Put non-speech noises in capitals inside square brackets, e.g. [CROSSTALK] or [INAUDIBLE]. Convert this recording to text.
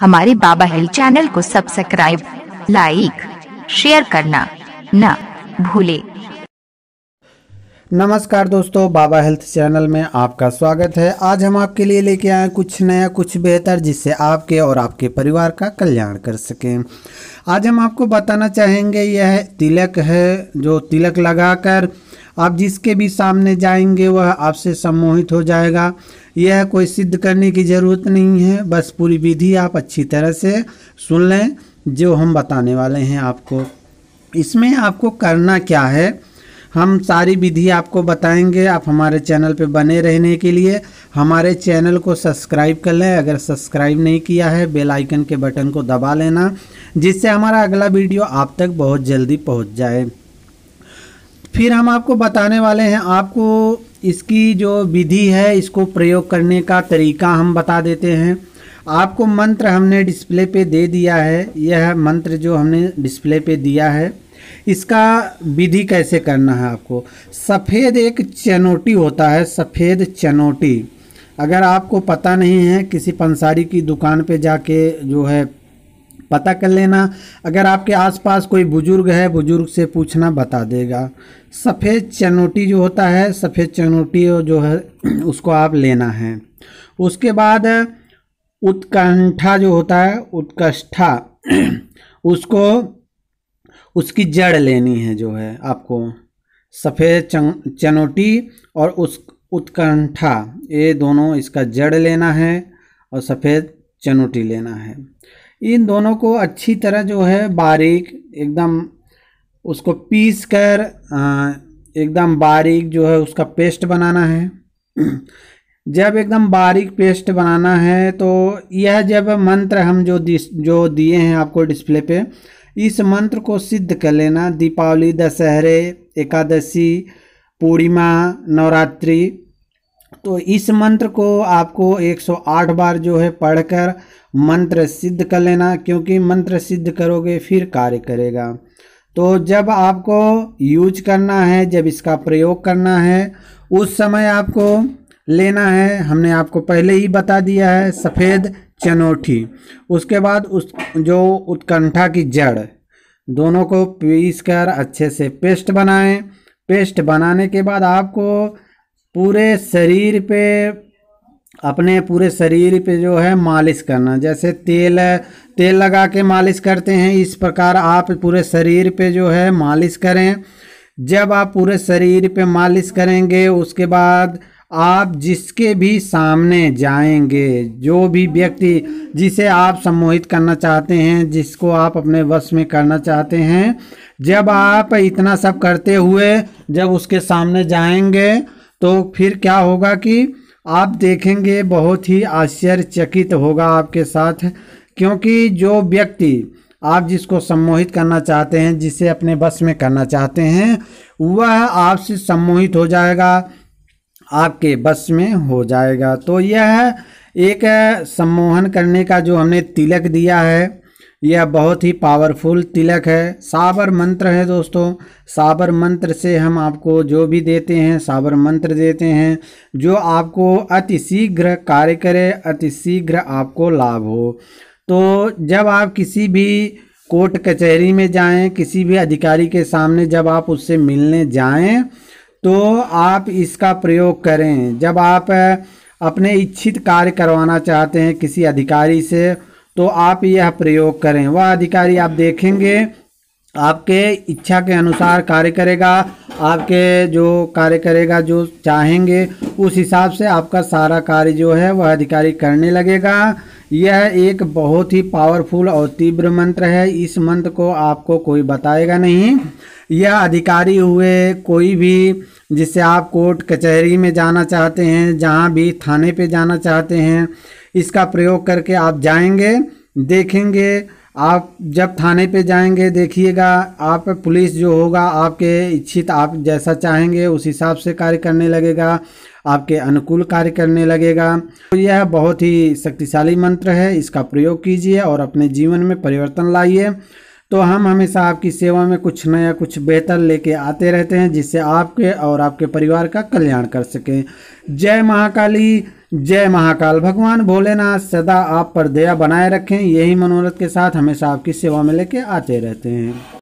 हमारे Baba hill channel को subscribe like share करना न भूले नमस्कार दोस्तों बाबा हेल्थ चैनल में आपका स्वागत है आज हम आपके लिए लेके आए कुछ नया कुछ बेहतर जिससे आपके और आपके परिवार का कल्याण कर सकें आज हम आपको बताना चाहेंगे यह तिलक है जो तिलक लगाकर आप जिसके भी सामने जाएंगे वह आपसे सम्मोहित हो जाएगा यह कोई सिद्ध करने की ज़रूरत नहीं है बस पूरी विधि आप अच्छी तरह से सुन लें जो हम बताने वाले हैं आपको इसमें आपको करना क्या है हम सारी विधि आपको बताएंगे आप हमारे चैनल पर बने रहने के लिए हमारे चैनल को सब्सक्राइब कर लें अगर सब्सक्राइब नहीं किया है बेल आइकन के बटन को दबा लेना जिससे हमारा अगला वीडियो आप तक बहुत जल्दी पहुंच जाए फिर हम आपको बताने वाले हैं आपको इसकी जो विधि है इसको प्रयोग करने का तरीका हम बता देते हैं आपको मंत्र हमने डिस्प्ले पे दे दिया है यह मंत्र जो हमने डिस्प्ले पे दिया है इसका विधि कैसे करना है आपको सफ़ेद एक चनोटी होता है सफ़ेद चनोटी अगर आपको पता नहीं है किसी पंसारी की दुकान पे जाके जो है पता कर लेना अगर आपके आसपास कोई बुज़ुर्ग है बुज़ुर्ग से पूछना बता देगा सफ़ेद चनोटी जो होता है सफ़ेद चनोटी जो है [CLEARS THROAT] उसको आप लेना है उसके बाद उत्कंठा जो होता है उत्कष्ठा [CLEARS THROAT] उसको उसकी जड़ लेनी है जो है आपको सफ़ेद चनोटी और उस उत्कंठा ये दोनों इसका जड़ लेना है और सफ़ेद चनोटी लेना है इन दोनों को अच्छी तरह जो है बारीक एकदम उसको पीस कर एकदम बारीक जो है उसका पेस्ट बनाना है [CLEARS THROAT] जब एकदम बारीक पेस्ट बनाना है तो यह जब मंत्र हम जो जो दिए हैं आपको डिस्प्ले पे इस मंत्र को सिद्ध कर लेना दीपावली दशहरे एकादशी पूर्णिमा नवरात्रि तो इस मंत्र को आपको 108 बार जो है पढ़कर मंत्र सिद्ध कर लेना क्योंकि मंत्र सिद्ध करोगे फिर कार्य करेगा तो जब आपको यूज करना है जब इसका प्रयोग करना है उस समय आपको लेना है हमने आपको पहले ही बता दिया है सफ़ेद चनोठी उसके बाद उस जो उत्कंठा की जड़ दोनों को पीस कर अच्छे से पेस्ट बनाएं पेस्ट बनाने के बाद आपको पूरे शरीर पे अपने पूरे शरीर पे जो है मालिश करना जैसे तेल तेल लगा के मालिश करते हैं इस प्रकार आप पूरे शरीर पे जो है मालिश करें जब आप पूरे शरीर पे मालिश करेंगे उसके बाद आप जिसके भी सामने जाएंगे जो भी व्यक्ति जिसे आप सम्मोहित करना चाहते हैं जिसको आप अपने वश में करना चाहते हैं जब आप इतना सब करते हुए जब उसके सामने जाएंगे तो फिर क्या होगा कि आप देखेंगे बहुत ही आश्चर्यचकित होगा आपके साथ क्योंकि जो व्यक्ति आप जिसको सम्मोहित करना चाहते हैं जिसे अपने बस में करना चाहते हैं वह आपसे सम्मोहित हो जाएगा आपके बस में हो जाएगा तो यह एक सम्मोहन करने का जो हमने तिलक दिया है यह बहुत ही पावरफुल तिलक है साबर मंत्र है दोस्तों साबर मंत्र से हम आपको जो भी देते हैं साबर मंत्र देते हैं जो आपको अति शीघ्र कार्य करे अति शीघ्र आपको लाभ हो तो जब आप किसी भी कोर्ट कचहरी में जाएं किसी भी अधिकारी के सामने जब आप उससे मिलने जाएं तो आप इसका प्रयोग करें जब आप अपने इच्छित कार्य करवाना चाहते हैं किसी अधिकारी से तो आप यह प्रयोग करें वह अधिकारी आप देखेंगे आपके इच्छा के अनुसार कार्य करेगा आपके जो कार्य करेगा जो चाहेंगे उस हिसाब से आपका सारा कार्य जो है वह अधिकारी करने लगेगा यह एक बहुत ही पावरफुल और तीव्र मंत्र है इस मंत्र को आपको कोई बताएगा नहीं यह अधिकारी हुए कोई भी जिससे आप कोर्ट कचहरी में जाना चाहते हैं जहाँ भी थाने पे जाना चाहते हैं इसका प्रयोग करके आप जाएंगे देखेंगे आप जब थाने पे जाएंगे देखिएगा आप पुलिस जो होगा आपके इच्छित आप जैसा चाहेंगे उस हिसाब से कार्य करने लगेगा आपके अनुकूल कार्य करने लगेगा तो यह बहुत ही शक्तिशाली मंत्र है इसका प्रयोग कीजिए और अपने जीवन में परिवर्तन लाइए तो हम हमेशा आपकी सेवा में कुछ नया कुछ बेहतर लेके आते रहते हैं जिससे आपके और आपके परिवार का कल्याण कर सकें जय महाकाली जय महाकाल भगवान भोलेनाथ सदा आप पर दया बनाए रखें यही मनोरथ के साथ हमेशा आपकी सेवा में लेके आते रहते हैं